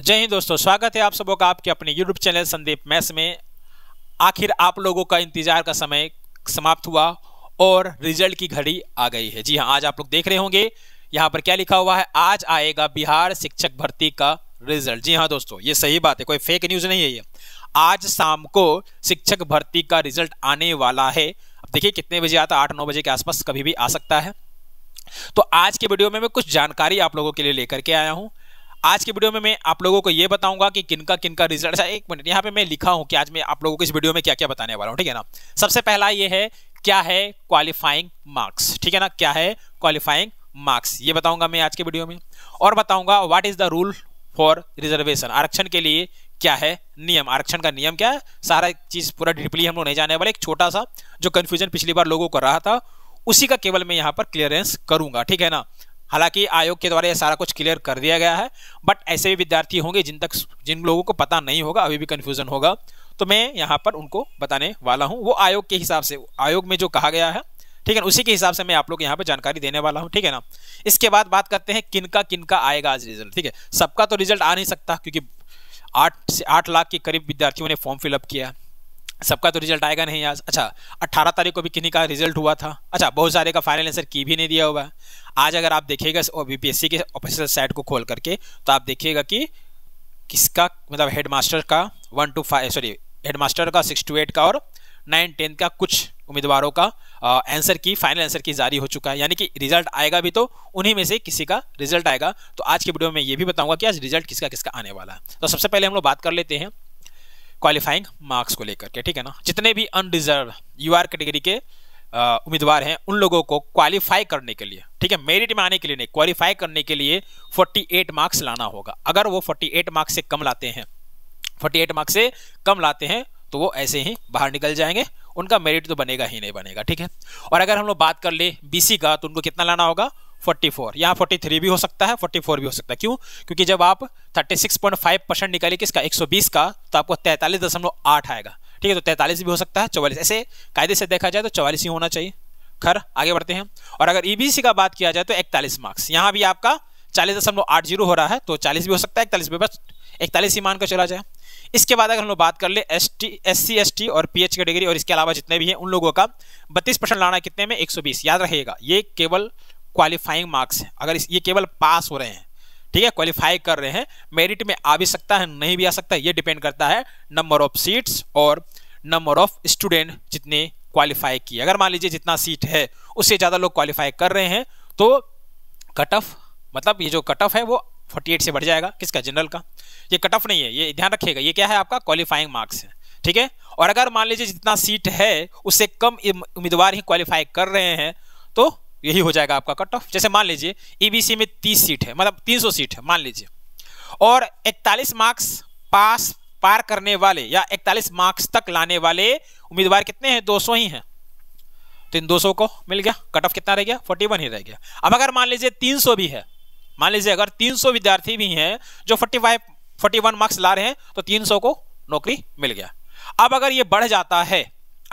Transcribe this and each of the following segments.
जय हिंद दोस्तों स्वागत है आप सबों का आपके अपने यूट्यूब चैनल संदीप मैस में आखिर आप लोगों का इंतजार का समय समाप्त हुआ और रिजल्ट की घड़ी आ गई है जी हाँ आज आप लोग देख रहे होंगे यहाँ पर क्या लिखा हुआ है आज आएगा बिहार शिक्षक भर्ती का रिजल्ट जी हाँ दोस्तों ये सही बात है कोई फेक न्यूज़ नहीं है ये आज शाम को शिक्षक भर्ती का रिजल्ट आने वाला है अब देखिए कितने बजे आता आठ नौ बजे के आसपास कभी भी आ सकता है तो आज के वीडियो में मैं कुछ जानकारी आप लोगों के लिए लेकर के आया हूँ आज के वीडियो में मैं आप लोगों को ये बताऊंगा कि किनका किनका रिजल्ट है एक मिनट यहाँ पे मैं लिखा हूँ कि आज मैं आप लोगों को इस वीडियो में क्या क्या बताने वाला हूँ ठीक है ना सबसे पहला ये है क्या है क्वालिफाइंग मार्क्स ठीक है ना क्या है क्वालिफाइंग मार्क्स ये बताऊंगा मैं आज के वीडियो में और बताऊंगा what is the rule for reservation आरक्षण के लिए क्या है नियम आरक्षण का नियम क्या है सारा चीज़ पूरा डिपली हम लोग नहीं जाने वाले एक छोटा सा जो कन्फ्यूजन पिछली बार लोगों को रहा था उसी का केवल मैं यहाँ पर क्लियरेंस करूंगा ठीक है ना हालांकि आयोग के द्वारा यह सारा कुछ क्लियर कर दिया गया है बट ऐसे भी विद्यार्थी होंगे जिन तक जिन लोगों को पता नहीं होगा अभी भी कन्फ्यूज़न होगा तो मैं यहाँ पर उनको बताने वाला हूँ वो आयोग के हिसाब से आयोग में जो कहा गया है ठीक है उसी के हिसाब से मैं आप लोग यहाँ पर जानकारी देने वाला हूँ ठीक है ना इसके बाद बात करते हैं किनका किनका आएगा आज रिजल्ट ठीक है सबका तो रिजल्ट आ नहीं सकता क्योंकि आठ से आठ लाख के करीब विद्यार्थियों ने फॉर्म फिलअप किया सबका तो रिजल्ट आएगा नहीं आज अच्छा अट्ठारह तारीख को भी किन्हीं का रिजल्ट हुआ था अच्छा बहुत सारे का फाइनल आंसर की भी नहीं दिया हुआ आज अगर आप देखिएगा बीपीएससी के ऑफिशियल साइट को खोल करके तो आप देखिएगा कि किसका मतलब हेडमास्टर का one two five sorry headmaster का सिक्स टू एट का और नाइन टेंथ का कुछ उम्मीदवारों का आंसर की फाइनल आंसर की जारी हो चुका है यानी कि रिजल्ट आएगा भी तो उन्हीं में से किसी का रिजल्ट आएगा तो आज की वीडियो में ये भी बताऊंगा कि आज रिजल्ट किसका किसका आने वाला है तो सबसे पहले हम लोग बात कर लेते हैं क्वालिफाइंग मार्क्स को लेकर के ठीक है ना जितने भी अनडिजर्व यू आर कैटेगरी के उम्मीदवार हैं उन लोगों को क्वालिफाई करने के लिए ठीक है मेरिट में आने के लिए नहीं क्वालिफाई करने के लिए 48 मार्क्स लाना होगा अगर वो 48 मार्क्स से कम लाते हैं 48 मार्क्स से कम लाते हैं तो वो ऐसे ही बाहर निकल जाएंगे उनका मेरिट तो बनेगा ही नहीं बनेगा ठीक है और अगर हम लोग बात कर ले बी का तो उनको कितना लाना होगा 44 यहाँ 43 भी हो सकता है 44 भी हो सकता है क्यों क्योंकि जब आप 36.5 परसेंट निकाले किसका 120 का तो आपको तैंतालीस आएगा ठीक है तो तैंतालीस भी हो सकता है चौवालीस ऐसे कायदे से देखा जाए तो चौवालीस ही होना चाहिए खर आगे बढ़ते हैं और अगर ई e का बात किया जाए तो इकतालीस मार्क्स यहाँ भी आपका चालीस दशमलव आठ जीरो हो रहा है तो चालीस भी हो सकता है इकतालीस भी बस इकतालीस ही मान चला जाए इसके बाद अगर हम लोग बात कर ले S T S C S T और पी एच कैटेगरी और इसके अलावा जितने भी हैं उन लोगों का बत्तीस परसेंट लाना कितने में एक सौ बीस याद रहेगा ये केवल क्वालिफाइंग मार्क्स अगर ये केवल पास हो रहे हैं ठीक है क्वालिफाई कर रहे हैं मेरिट में आ भी सकता है नहीं भी आ सकता ये डिपेंड करता है नंबर ऑफ सीट्स और नंबर ऑफ स्टूडेंट जितने क्वालिफाई किए अगर मान लीजिए जितना सीट है उससे ज़्यादा लोग क्वालिफाई कर रहे हैं तो कट ऑफ मतलब ये जो कट ऑफ है वो 48 से बढ़ जाएगा किसका जनरल का ये कट ऑफ नहीं है ये ध्यान रखिएगा ये क्या है आपका क्वालिफाइंग मार्क्स है ठीक है और अगर मान लीजिए जितना सीट है उससे कम उम्मीदवार ही क्वालिफाई कर रहे हैं तो यही हो जाएगा आपका कट ऑफ जैसे मान लीजिए ईबीसी e में 30 सीट है मतलब 300 सीट है मान लीजिए और 41 मार्क्स पास पार करने वाले या 41 मार्क्स तक लाने वाले उम्मीदवार कितने हैं 200 ही हैं तो इन 200 को मिल गया कट ऑफ कितना रह गया 41 ही रह गया अब अगर मान लीजिए 300 भी है मान लीजिए अगर 300 विद्यार्थी भी हैं जो 45 41 मार्क्स ला रहे हैं तो 300 को नौकरी मिल गया अब अगर ये बढ़ जाता है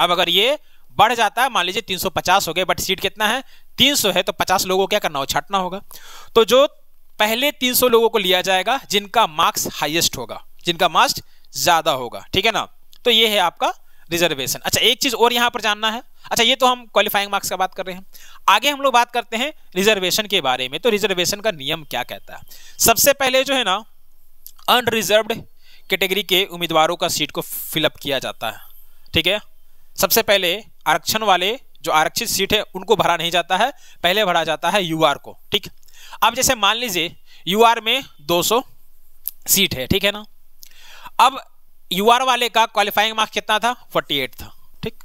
अब अगर ये बढ़ जाता है मान लीजिए 350 हो गए बट सीट कितना है 300 है तो 50 लोगों को क्या करना हो छाटना होगा तो जो पहले 300 लोगों को लिया जाएगा जिनका मार्क्स हाइएस्ट होगा जिनका मार्क्स ज़्यादा होगा ठीक है ना तो ये है आपका रिजर्वेशन अच्छा एक चीज़ और यहां पर जानना है अच्छा ये तो हम क्वालिफाइंग मार्क्स का बात कर रहे हैं आगे हम लोग बात करते हैं रिजर्वेशन के बारे में तो रिजर्वेशन का नियम क्या कहता है सबसे पहले जो है ना अनरिजर्व कैटेगरी के उम्मीदवारों का सीट को फिलअप किया जाता है ठीक है सबसे पहले आरक्षण वाले जो आरक्षित सीट है उनको भरा नहीं जाता है पहले भरा जाता है यूआर को ठीक अब जैसे मान लीजिए यूआर में 200 सीट है ठीक है ना अब यूआर वाले का क्वालिफाइंग मार्क्स कितना था 48 था ठीक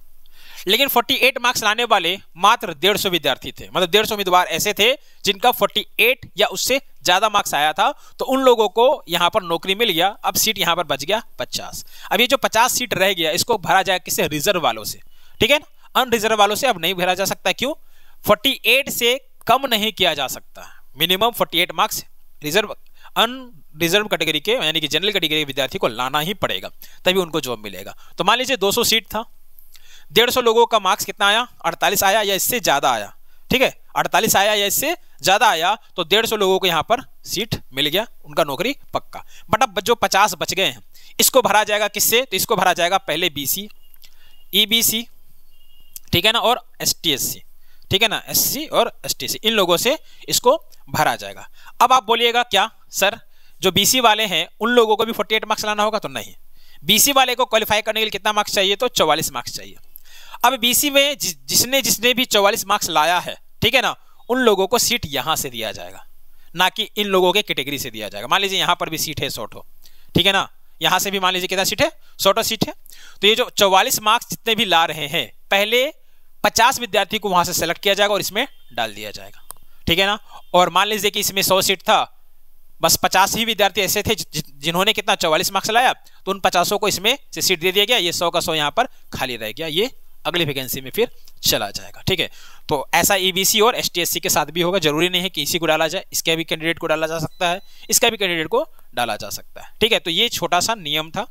लेकिन 48 मार्क्स लाने वाले मात्र 150 विद्यार्थी थे मतलब 150 उम्मीदवार ऐसे थे जिनका 48 या उससे ज़्यादा मार्क्स आया था तो उन लोगों को यहां पर नौकरी मिल गया अब सीट यहां पर बच गया पचास अब ये जो पचास सीट रह गया इसको भरा जाए किससे रिजर्व वालों से ठीक है ना अनरिजर्व वालों से अब नहीं भरा जा सकता क्यों 48 से कम नहीं किया जा सकता minimum 48 marks reserve unreserve category के यानी कि जनरल कैटेगरी के विद्यार्थी को लाना ही पड़ेगा तभी उनको जॉब मिलेगा तो मान लीजिए सौ सीट था सौ लोगों का मार्क्स कितना आया अड़तालीस आया या इससे ज़्यादा आया ठीक है अड़तालीस आया या इससे ज़्यादा आया तो सौ लोगों को यहाँ पर सीट मिल गया उनका नौकरी पक्का बट अब जो पचास बच गए हैं इसको भरा जाएगा किससे तो इसको भरा जाएगा पहले B C E B C ठीक है ना और एस ठीक है ना एस और एस इन लोगों से इसको भरा जाएगा अब आप बोलिएगा क्या सर जो बीसी वाले हैं उन लोगों को भी फोर्टी मार्क्स लाना होगा तो नहीं बीसी वाले को क्वालिफाई करने के लिए कितना मार्क्स चाहिए तो चौवालीस मार्क्स चाहिए अब बीसी में जिसने जिसने भी 44 मार्क्स लाया है ठीक है ना उन लोगों को सीट यहाँ से दिया जाएगा ना कि इन लोगों के कैटेगरी से दिया जाएगा मान लीजिए यहाँ पर भी सीट है सोटो ठीक है ना यहाँ से भी मान लीजिए कितना सीट है सोटो सीट है तो ये जो चौवालीस मार्क्स जितने भी ला रहे हैं पहले 50 विद्यार्थी को वहां से सेलेक्ट किया जाएगा और इसमें डाल दिया जाएगा ठीक है ना और मान लीजिए कि इसमें 100 सीट था बस 50 ही विद्यार्थी ऐसे थे जिन्होंने कितना 44 मार्क्स लाया तो उन 50 को इसमें से सीट दे दिया गया ये 100 का 100 यहाँ पर खाली रह गया ये अगली वैकेंसी में फिर चला जाएगा ठीक है तो ऐसा ईबीसी e और एसटीएससी के साथ भी होगा जरूरी नहीं है कि इसी को डाला जाए इसके भी कैंडिडेट को डाला जा सकता है इसका भी कैंडिडेट को डाला जा सकता है ठीक है तो ये छोटा सा नियम था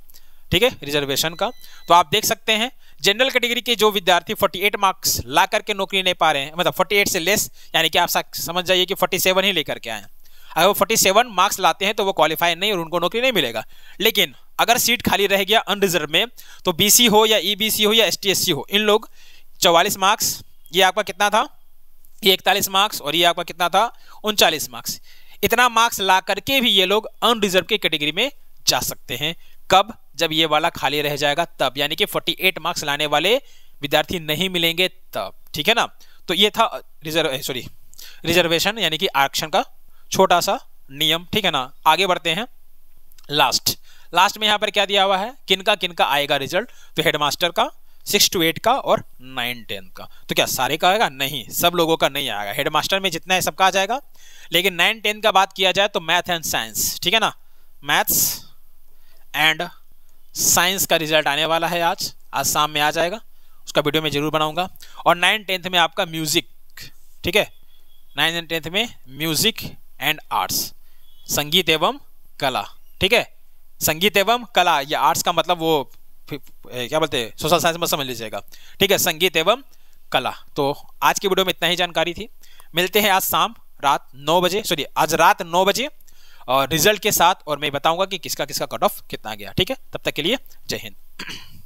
ठीक है रिजर्वेशन का तो आप देख सकते हैं जनरल कैटेगरी के जो विद्यार्थी 48 मार्क्स ला करके नौकरी नहीं पा रहे हैं मतलब 48 से लेस यानी कि आप समझ जाइए कि 47 ही लेकर के आए अगर वो 47 मार्क्स लाते हैं तो वो क्वालिफाई नहीं और उनको नौकरी नहीं मिलेगा लेकिन अगर सीट खाली रह गया अनरिजर्व में तो बी हो या ईबीसी e हो या एस हो इन लोग चौवालीस मार्क्स ये आपका कितना था ये इकतालीस मार्क्स और ये आपका कितना था उनचालीस मार्क्स इतना मार्क्स ला करके भी ये लोग अनरिजर्व के कैटेगरी में जा सकते हैं कब जब ये वाला खाली रह जाएगा तब यानी कि 48 मार्क्स लाने वाले विद्यार्थी नहीं मिलेंगे तब ठीक है ना तो ये था रिजर्व सॉरी रिजर्वेशन यानी कि आरक्षण का छोटा सा नियम ठीक है ना आगे बढ़ते हैं लास्ट लास्ट में यहाँ पर क्या दिया हुआ है किनका किनका आएगा रिजल्ट तो हेडमास्टर का सिक्स टू एट का और नाइन टेन का तो क्या सारे का आएगा नहीं सब लोगों का नहीं आएगा हेडमास्टर में जितना है सबका आ जाएगा लेकिन नाइन टेन का बात किया जाए तो मैथ एंड साइंस ठीक है ना मैथ्स एंड साइंस का रिजल्ट आने वाला है आज आज शाम में आ जाएगा उसका वीडियो मैं जरूर बनाऊंगा और नाइन टेंथ में आपका म्यूज़िक ठीक है नाइन्थ एंड टेंथ में म्यूज़िक एंड आर्ट्स संगीत एवं कला ठीक है संगीत एवं कला या आर्ट्स का मतलब वो क्या बोलते हैं सोशल साइंस में समझ लीजिएगा ठीक है संगीत एवं कला तो आज की वीडियो में इतना ही जानकारी थी मिलते हैं आज शाम रात नौ बजे सॉरी आज रात नौ बजे रिजल्ट के साथ और मैं बताऊंगा कि किसका किसका कट ऑफ कितना गया ठीक है तब तक के लिए जय हिंद